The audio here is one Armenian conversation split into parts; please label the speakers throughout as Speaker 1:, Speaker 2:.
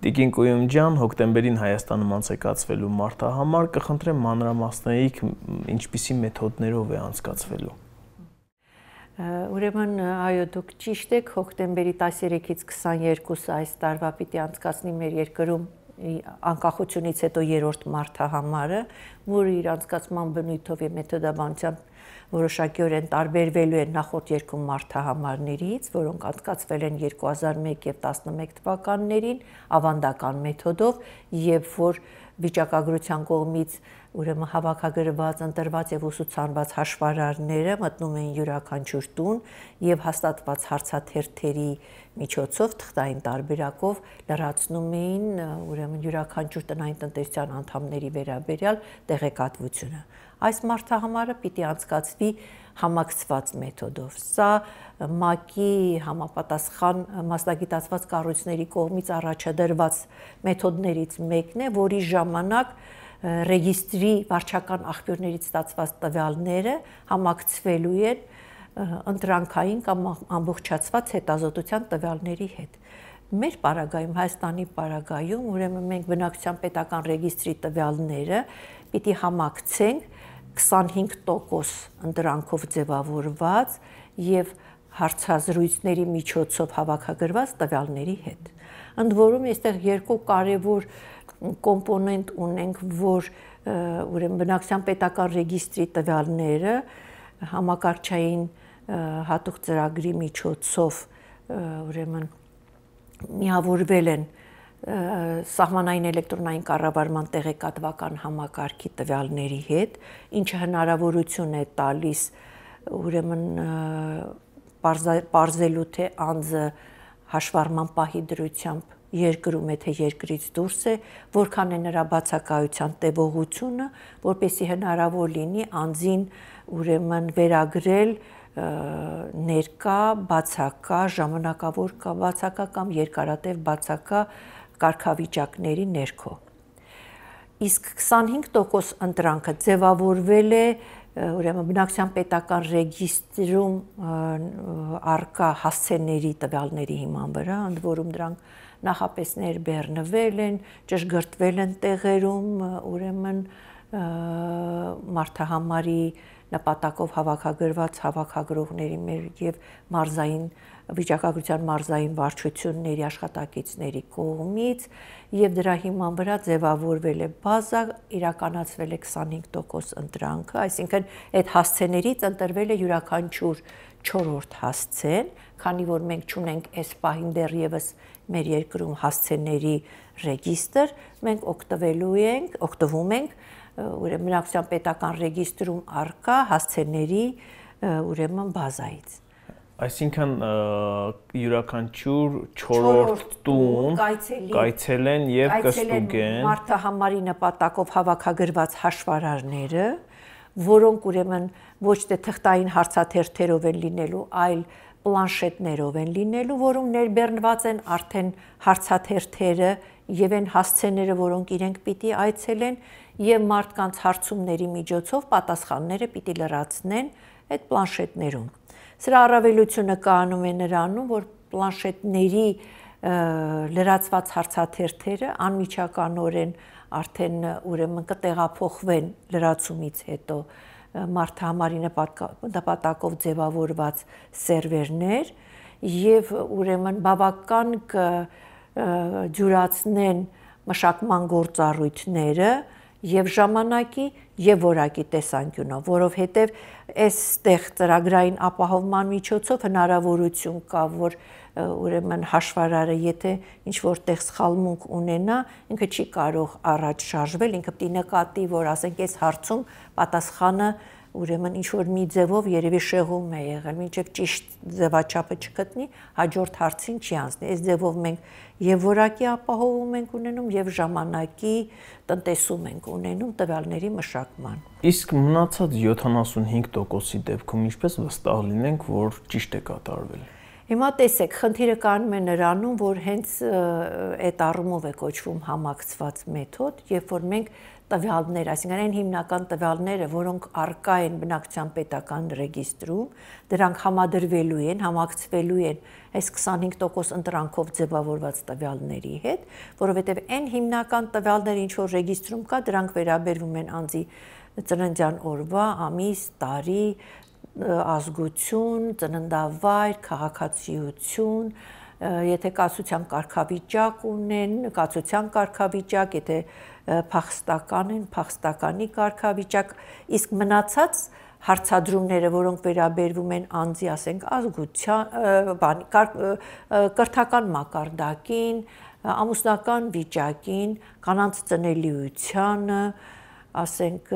Speaker 1: Տիկին Կոյում ջան, հոկտեմբերին Հայաստանում անցկացվելու մարտահամար կխնդրեմ մանրամասնեիք ինչպիսի մեթոդներով է անցկացվելու։
Speaker 2: Ուրեմն այո դուք ճիշտ եք հոկտեմբերի 13-ից 22 այս տարվա պիտի անցկացնի մեր երկրում անկախությունից հետո երրորդ մարտահամարը, որը իր անցկացման բնույթով եւ մեթոդաբանությամբ որոշակիորեն տարբերվելու են նախորդ երկու մարտահամարներից, որոնք անցկացվել են 2001 եւ 11 թվականներին ավանդական մեթոդով եւ որ վիճակագրության կողմից ուրեմն հավաքագրված, ընտրված եւ ուսուցանված հաշվարարները մտնում էին յուրաքանչյուր տուն եւ հաստատված հարցաթերթերի միջոցով թղթային տարբերակով լրացնում էին ուրեմն յուրաքանչյուր տնային տնտեսության անդամների վերաբերյալ տեղեկատվությունը։ Այս մարտահամարը պիտի անցկացվի համակցված մեթոդով։ Սա ՄԱԿ-ի համապատասխան մասնագիտացված կառույցների կողմից առաջադրված մեթոդներից մեկն է, որի ժամանակ ժամանակ ռեգիստրի վարչական աղբյուրներից ստացված տվյալները համակցվելու են ընտրանքային կամ ամբողջացված հետազոտության տվյալների հետ։ Մեր պարագայում Հայաստանի պարագայում ուրեմն մենք բնակչության պետական ռեգիստրի տվյալները պիտի համակցենք 25% ընտրանքով ձևավորված եւ հարցազրույցների միջոցով հավաքագրված տվյալների հետ։ Ընդ որում, այստեղ երկու կարևոր և, կոմպոնենտ ունենք, որ ուրեմն բնակչության պետական ռեգիստրի տվյալները համակարգչային հատուկ ծրագրի միջոցով ուրեմն միավորվել են սահմանային էլեկտրոնային կառավարման տեղեկատվական համակարգի տվյալների հետ, ինչը հնարավորություն է տալիս ուրեմն բարձելու թե անձը հաշվառման պահի դրությամբ երկրում է թե երկրից դուրս է, որքան է նրա բացակայության տևողությունը, որպեսի հնարավոր լինի անձին ուրեմն վերագրել ներկա բացակա ժամանակավոր կա բացակա կամ երկարատև բացակա կարգավիճակների ներքո իսկ 25% ընտրանքը ձևավորվել է ուրեմն բնակչության պետական ռեգիստրում արկա հասցեների տվյալների հիման վրա, ընդ որում դրանք նախապես ներբեռնվել են, ճշգրտվել են տեղերում, ուրեմն մարտահամարի նպատակով հավաքագրված հավաքագրողների մեր եւ մարզային և վիճակագրության մարզային վարչությունների աշխատակիցների կողմից եւ դրա հիման վրա ձևավորվել է բազա, իրականացվել է 25% ընտրանքը, այսինքն այդ հասցեներից ընտրվել է յուրաքանչյուր 4-րդ հասցեն, քանի որ մենք ճունենք այս պահին դեռևս մեր երկրում հասցեների ռեգիստր, մենք օգտվելու ենք, օգտվում ենք ուրեմն մնացության պետական ռեգիստրում արկա հասցեների ուրեմն բազայից։
Speaker 1: Այսինքն յուրաքանչյուր 4-րդ տուն կայցելեն եւ կստուգեն
Speaker 2: մարտահամարի նպատակով հավաքագրված հաշվարարները, որոնք ուրեմն ոչ թե թղթային հարցաթերթերով են լինելու, այլ պլանշետներով են լինելու, որում ներբեռնված են արդեն հարցաթերթերը եւ այն հասցեները, որոնք իրենք պիտի այցելեն եւ մարդկանց հարցումների միջոցով պատասխանները պիտի լրացնեն այդ պլանշետներում Սրա առավելությունը կանում է նրանում, որ պլանշետների լրացված հարցաթերթերը անմիջականորեն արդեն ուրեմն կտեղափոխվեն լրացումից հետո մարդը համարի նպատակով ձևավորված սերվերներ եւ ուրեմն բավական կ ջուրացնեն մշակման գործառույթները, եւ ժամանակի եւ որակի տեսանկյունով, որովհետեւ այստեղ ծրագրային ապահովման միջոցով հնարավորություն կա, որ ուրեմն հաշվարարը, եթե ինչ որտեղ սխալմունք ունենա, ինքը չի կարող առաջ շարժվել, ինքը պետք է նկատի, որ ասենք այս հարցում պատասխանը ուրեմն ինչ որ մի ձևով երևի շեղում է եղել, մինչև ճիշտ ձևաչափը չգտնի, հաջորդ հարցին չի անցնի։ Այս ձևով մենք եւ որակի ապահովում ենք ունենում եւ ժամանակի տնտեսում ենք ունենում տվյալների մշակման։
Speaker 1: Իսկ մնացած 75%-ի դեպքում ինչպես վստահ լինենք, որ ճիշտ է կատարվել։
Speaker 2: Հիմա տեսեք, խնդիրը կանում է նրանում, որ հենց այդ առումով է կոչվում համակցված մեթոդ, երբ որ մենք տվյալներ, այսինքն այն հիմնական տվյալները, որոնք առկա են բնակչության պետական ռեգիստրում, դրանք համադրվելու են, համակցվելու են այս 25% ընտրանքով ձևավորված տվյալների հետ, որովհետև այն հիմնական տվյալները, ինչ որ ռեգիստրում կա, դրանք վերաբերվում են անձի ծննդյան օրվա, ամիս, տարի, ազգություն, ծննդավայր, քաղաքացիություն, եթե կացության կարգավիճակ ունեն, կացության կարգավիճակ, եթե փախստական են, փախստականի կարգավիճակ, իսկ մնացած հարցադրումները, որոնք վերաբերվում են անձի, ասենք, ազգության, բան, կրթական մակարդակին, ամուսնական վիճակին, կանանց ծնելիությանը, ասենք,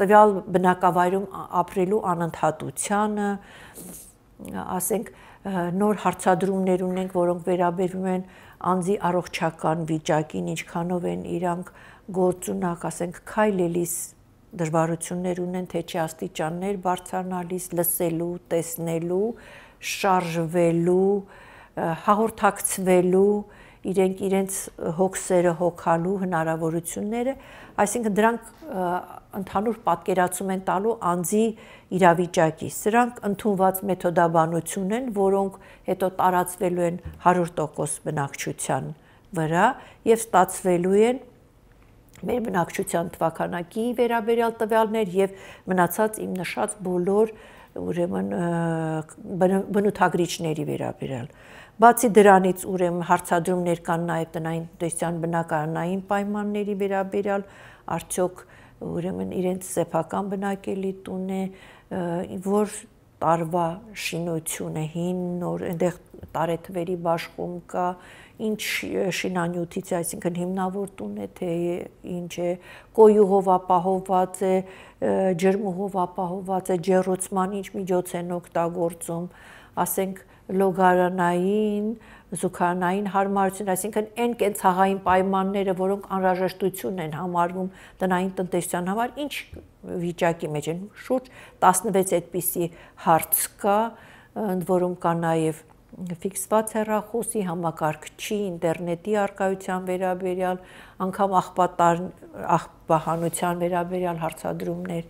Speaker 2: տվյալ բնակավայրում ապրելու անընդհատությանը, ասենք նոր հարցադրումներ ունենք, որոնք վերաբերվում են անձի առողջական վիճակին, ինչքանով են իրանք գործունակ, ասենք քայլելիս դժվարություններ ունեն, թե չի աստիճաններ բարձրանալիս, լսելու, տեսնելու, շարժվելու, հաղորդակցվելու, իրենք իրենց հոգսերը հոգալու հնարավորությունները, այսինքն դրանք ընդհանուր պատկերացում են տալու անձի իրավիճակի։ Սրանք ընդունված մեթոդաբանություն են, որոնք հետո տարածվելու են 100% բնակչության վրա եւ ստացվելու են մեր բնակչության թվականակի վերաբերյալ տվյալներ եւ մնացած իմ նշած բոլոր ուրեմն բնութագրիչների վերաբերյալ։ բն, Բացի դրանից ուրեմն հարցադրումներ կան նաև տնային տնտեսյան բնակարանային պայմանների վերաբերյալ, արդյոք ուրեմն իրենց սեփական բնակելի տուն է, որ տարվա շինություն է հին, նոր այնտեղ տարեթվերի բաշխում կա, ինչ շինանյութից, այսինքն հիմնավոր տուն է, թե ինչ է, կոյուղով ապահովված է, ջերմուղով ապահովված է, ջերուցման ինչ միջոց են օգտագործում, ասենք լոգարանային, զուգարանային հարմարություն, այսինքն այն կենցաղային պայմանները, որոնք անհրաժեշտություն են համարվում տնային տնտեսության համար, ինչ վիճակի մեջ են։ Շուրջ 16 այդպիսի հարց կա, որում կա նաև ֆիքսված հեռախոսի համակարգչի ինտերնետի արկայության վերաբերյալ, անգամ աղբահանության վերաբերյալ
Speaker 1: հարցադրումներ,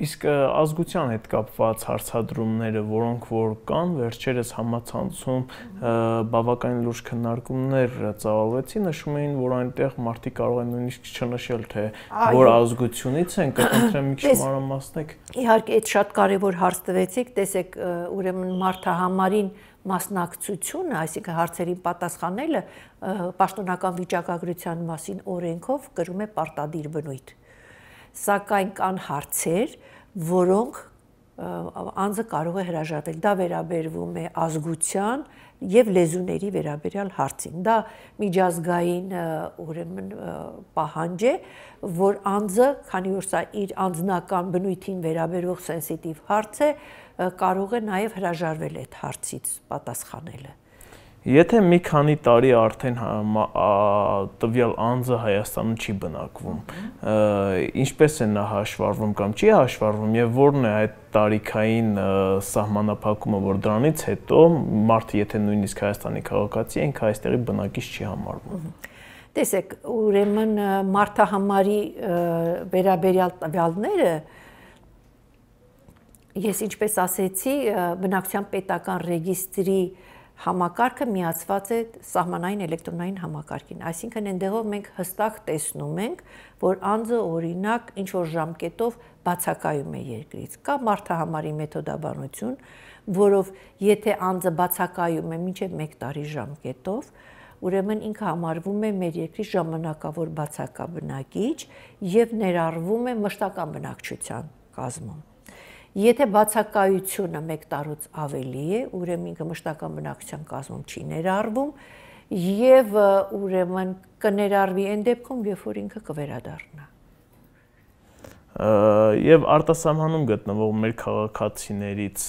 Speaker 1: Իսկ ազգության հետ կապված հարցադրումները, որոնք որ կան, վերջերս համացանցում բավականին լուրջ քննարկումներ ծավալվեցին, նշում էին, որ այնտեղ մարդիկ կարող են նույնիսկ չնշել, թե որ ազգությունից են, կընտրեմ մի քիչ մանրամասնեք։
Speaker 2: Իհարկե, այդ շատ կարևոր հարց տվեցիք, տեսեք, ուրեմն մարդահամարին մասնակցությունը, այսինքն հարցերին պատասխանելը պաշտոնական վիճակագրության մասին օրենքով գրում է պարտադիր բնույթ սակայն կան հարցեր, որոնք անձը կարող է հրաժարվել։ Դա վերաբերվում է ազգության եւ լեզուների վերաբերյալ հարցին։ Դա միջազգային ուրեմն պահանջ է, որ անձը, քանի որ սա իր անձնական բնույթին վերաբերող սենսիտիվ հարց է, կարող է նաեւ հրաժարվել այդ հարցից պատասխանելը։
Speaker 1: Եթե մի քանի տարի արդեն հա, տվյալ անձը Հայաստանում չի բնակվում, ինչպես է նա հաշվառվում կամ չի հաշվառվում եւ որն է այդ տարիքային սահմանափակումը, որ դրանից հետո մարդը եթե նույնիսկ Հայաստանի քաղաքացի ենք, այստեղի բնակից չի համարվում։
Speaker 2: Տեսեք, ուրեմն մարդահամարի վերաբերյալ տվյալները ես ինչպես ասեցի, բնակչության պետական ռեգիստրի համակարգը միացված է սահմանային էլեկտրոնային համակարգին։ Այսինքն այնտեղով մենք հստակ տեսնում ենք, որ անձը օրինակ ինչ որ ժամկետով բացակայում է երկրից։ Կա մարդահամարի մեթոդաբանություն, որով եթե անձը բացակայում է մինչև 1 տարի ժամկետով, ուրեմն ինքը համարվում է մեր երկրի ժամանակավոր բացակա բնակիչ եւ ներառվում է մշտական բնակչության կազմում։ Եթե բացակայությունը 1 տարուց ավելի է, ուրեմն ինքը մշտական բնակչության կազմում չի ներառվում եւ ուրեմն կներառվի այն դեպքում, երբ որ ինքը կվերադառնա
Speaker 1: եւ արտասահմանում գտնվող մեր քաղաքացիներից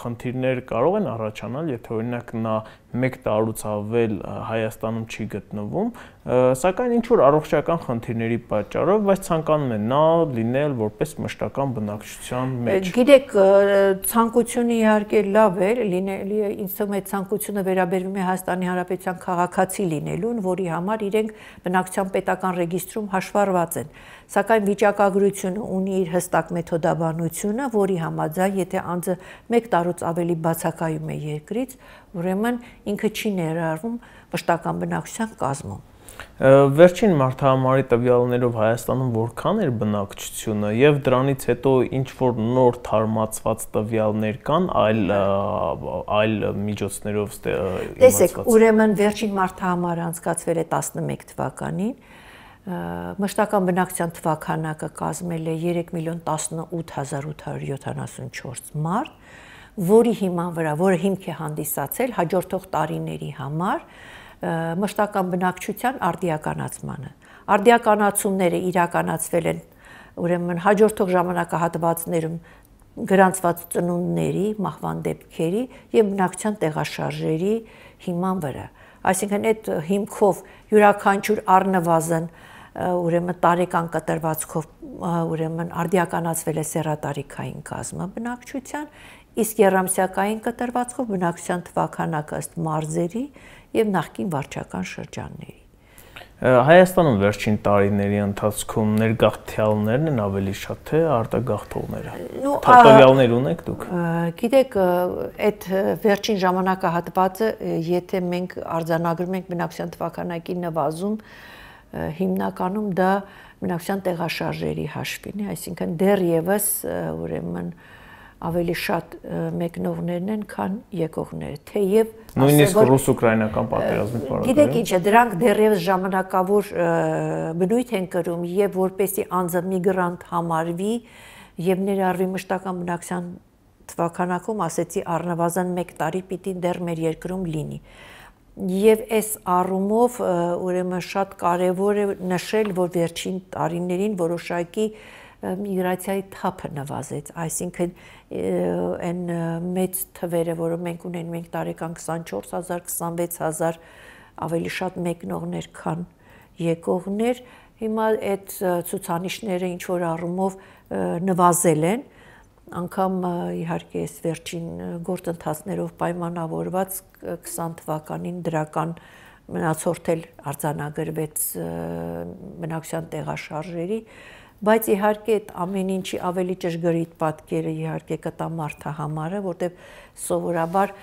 Speaker 1: խնդիրներ կարող են առաջանալ, եթե օրինակ նա 1 տարուց ավել Հայաստանում չի գտնվում, սակայն ինչ որ առողջական խնդիրների պատճառով, բայց ցանկանում է նա լինել որպես մշտական բնակչության մեջ։
Speaker 2: Գիտեք, ցանկությունը իհարկե լավ է, լինելի է, ինձ թվում է ցանկությունը վերաբերվում է Հայաստանի Հանրապետության քաղաքացի լինելուն, որի համար իրենք բնակչության պետական ռեգիստրում հաշվառված են։ Սակայն վիճակագրությունը ունի ունի իր հստակ մեթոդաբանությունը, որի համաձայն, եթե անձը 1 տարուց ավելի բացակայում է երկրից, ուրեմն ինքը չի ներառվում մշտական բնակչության կազմում։
Speaker 1: Վերջին մարտահամարի տվյալներով Հայաստանում որքան էր բնակչությունը եւ դրանից հետո ինչ որ նոր թարմացված տվյալներ կան այլ այլ միջոցներով իմացված։ Տեսեք, ուրեմն
Speaker 2: վերջին մարտահամարը անցկացվել է 11 թվականին մշտական բնակչության թվականակը կազմել է 3 միլիոն 18874 մարդ, որի հիման վրա, որը հիմք է հանդիսացել հաջորդող տարիների համար մշտական բնակչության արդիականացմանը։ Արդիականացումները իրականացվել են ուրեմն հաջորդող ժամանակահատվածներում գրանցված ծնունդների, մահվան դեպքերի եւ բնակչության տեղաշարժերի հիման վրա։ Այսինքն այդ հիմքով յուրաքանչյուր առնվազն ուրեմն տարեկան կտրվածքով ուրեմն արդիականացվել է սերատարիքային կազմը բնակչության, իսկ երամսյակային կտրվածքով բնակչության թվականակը ըստ մարզերի եւ նախկին վարչական շրջանների։
Speaker 1: Հայաստանում վերջին տարիների ընթացքում ներգաղթյալներն են ավելի շատ թե արտագաղթողները։ Թատալյալներ ունեք դուք։
Speaker 2: Գիտեք, այդ վերջին ժամանակահատվածը, եթե մենք արձանագրում ենք բնակչության թվականակի նվազում, հիմնականում դա մնակցության տեղաշարժերի հաշվին է, այսինքն դեռևս ուրեմն ավելի շատ մեկնողներն են, քան եկողները, թեև նույնիսկ ռուս-ուկրաինական պատերազմի պարագայում։ Գիտեք հա? ինչ է, դրանք դեռևս ժամանակավոր բնույթ են կրում եւ որպեսի անձը միգրանտ համարվի եւ ներառվի մշտական բնակչության թվականակում, ասեցի առնվազն 1 տարի պիտի դեռ մեր երկրում լինի։ Ա, Եվ այս առումով ուրեմն շատ կարևոր է նշել, որ վերջին տարիներին որոշակի միգրացիայի թափը նվազեց, այսինքն այն մեծ թվերը, որը մենք ունենում ենք տարեկան 24000, 26000 ավելի շատ մեկնողներ քան եկողներ, հիմա այդ ցուցանիշները ինչ որ առումով նվազել են, անկամ իհարկե այս վերջին գործընթացներով պայմանավորված 20 թվականին դրական մնացորդել արձանագրվեց մնակության տեղաշարժերի, բայց իհարկե այդ ամեն ինչի ավելի ճշգրիտ պատկերը իհարկե կտա մարդա համարը, որտեվ սովորաբար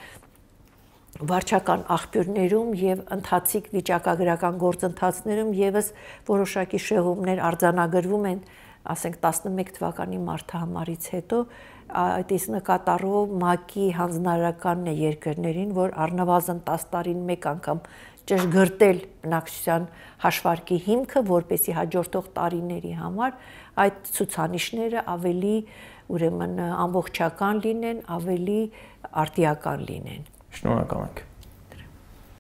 Speaker 2: վարչական աղբյուրներում եւ ընթացիկ վիճակագրական գործընթացներում եւս որոշակի շեղումներ արձանագրվում են, են ասենք 11 թվականի մարտահամարից հետո այդ իսկ նկատառով ՄԱԿ-ի հանձնարարականն է երկրներին, որ առնվազն 10 տարին մեկ անգամ ճշգրտել բնակչության հաշվարկի հիմքը, որպեսի հաջորդող տարիների համար այդ ցուցանիշները ավելի ուրեմն ամբողջական լինեն, ավելի արդիական լինեն։
Speaker 1: Շնորհակալ ենք։